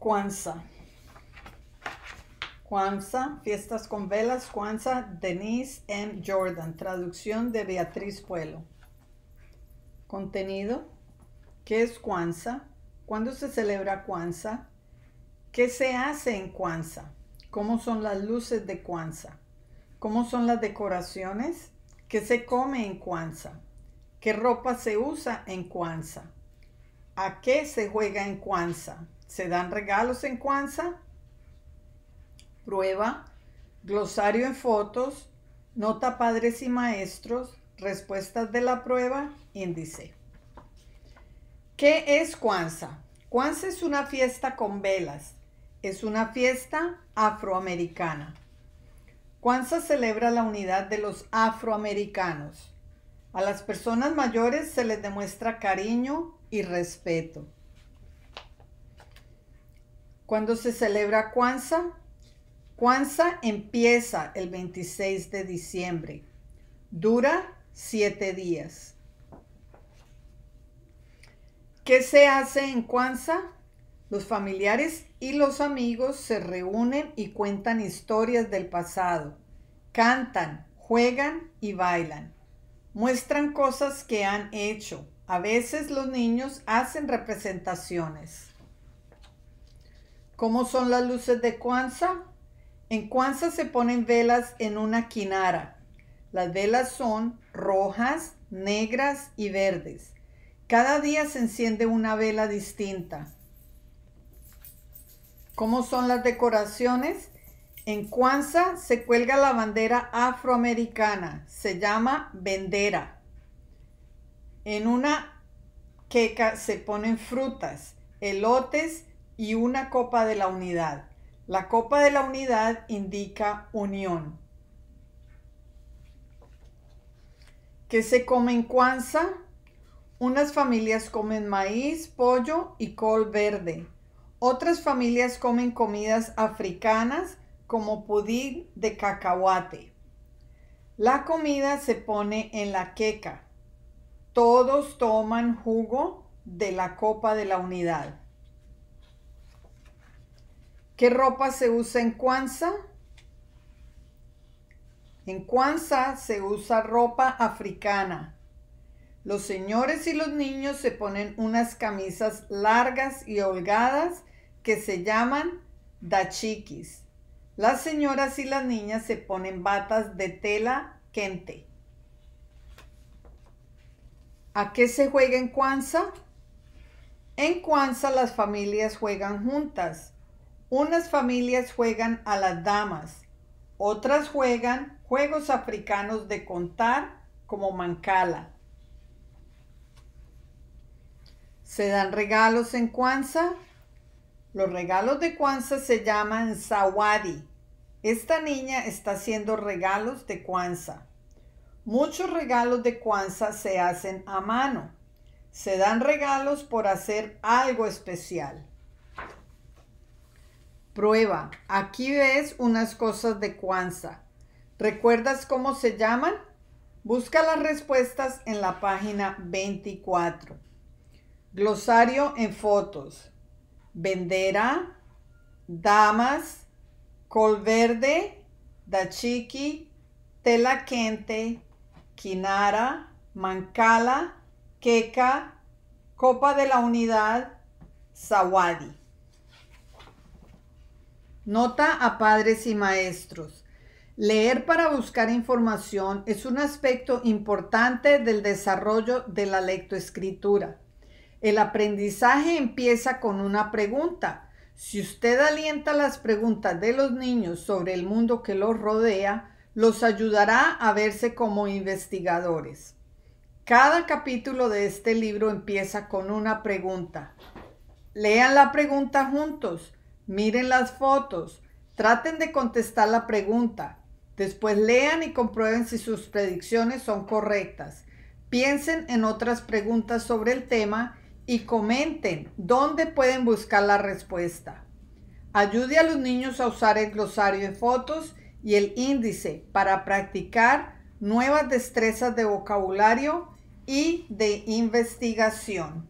Cuanza Cuanza Fiestas con Velas, cuanza Denise M. Jordan, traducción de Beatriz Puelo. Contenido, ¿qué es cuanza ¿Cuándo se celebra Cuanza? ¿Qué se hace en Cuanza? ¿Cómo son las luces de Cuanza? ¿Cómo son las decoraciones? ¿Qué se come en Cuanza? ¿Qué ropa se usa en Cuanza? ¿A qué se juega en cuanza? se dan regalos en cuanza prueba, glosario en fotos, nota padres y maestros, respuestas de la prueba, índice. ¿Qué es cuanza? cuanza es una fiesta con velas, es una fiesta afroamericana. Kwanzaa celebra la unidad de los afroamericanos. A las personas mayores se les demuestra cariño y respeto. ¿Cuándo se celebra Kwanzaa? Kwanzaa empieza el 26 de diciembre. Dura siete días. ¿Qué se hace en Kwanzaa? Los familiares y los amigos se reúnen y cuentan historias del pasado. Cantan, juegan y bailan. Muestran cosas que han hecho. A veces los niños hacen representaciones. ¿Cómo son las luces de cuanza En cuanza se ponen velas en una quinara. Las velas son rojas, negras y verdes. Cada día se enciende una vela distinta. ¿Cómo son las decoraciones? En cuanza se cuelga la bandera afroamericana, se llama bandera. En una queca se ponen frutas, elotes y una copa de la unidad. La copa de la unidad indica unión. ¿Qué se come en Kwanzaa? Unas familias comen maíz, pollo y col verde. Otras familias comen comidas africanas como pudín de cacahuate. La comida se pone en la queca. Todos toman jugo de la copa de la unidad. ¿Qué ropa se usa en Kwanzaa? En Kwanzaa se usa ropa africana. Los señores y los niños se ponen unas camisas largas y holgadas que se llaman dachiquis. Las señoras y las niñas se ponen batas de tela kente. ¿A qué se juega en Kwanzaa? En Kwanzaa las familias juegan juntas. Unas familias juegan a las damas, otras juegan juegos africanos de contar como mancala. Se dan regalos en Kwanzaa. Los regalos de Kwanzaa se llaman Zawadi. Esta niña está haciendo regalos de Kwanzaa. Muchos regalos de Kwanzaa se hacen a mano. Se dan regalos por hacer algo especial. Prueba. Aquí ves unas cosas de Cuanza. ¿Recuerdas cómo se llaman? Busca las respuestas en la página 24. Glosario en fotos. Vendera, damas, col verde, dachiki, tela quente, quinara, mancala, queca, copa de la unidad, sawadi. Nota a padres y maestros. Leer para buscar información es un aspecto importante del desarrollo de la lectoescritura. El aprendizaje empieza con una pregunta. Si usted alienta las preguntas de los niños sobre el mundo que los rodea, los ayudará a verse como investigadores. Cada capítulo de este libro empieza con una pregunta. Lean la pregunta juntos miren las fotos, traten de contestar la pregunta, después lean y comprueben si sus predicciones son correctas. Piensen en otras preguntas sobre el tema y comenten dónde pueden buscar la respuesta. Ayude a los niños a usar el glosario de fotos y el índice para practicar nuevas destrezas de vocabulario y de investigación.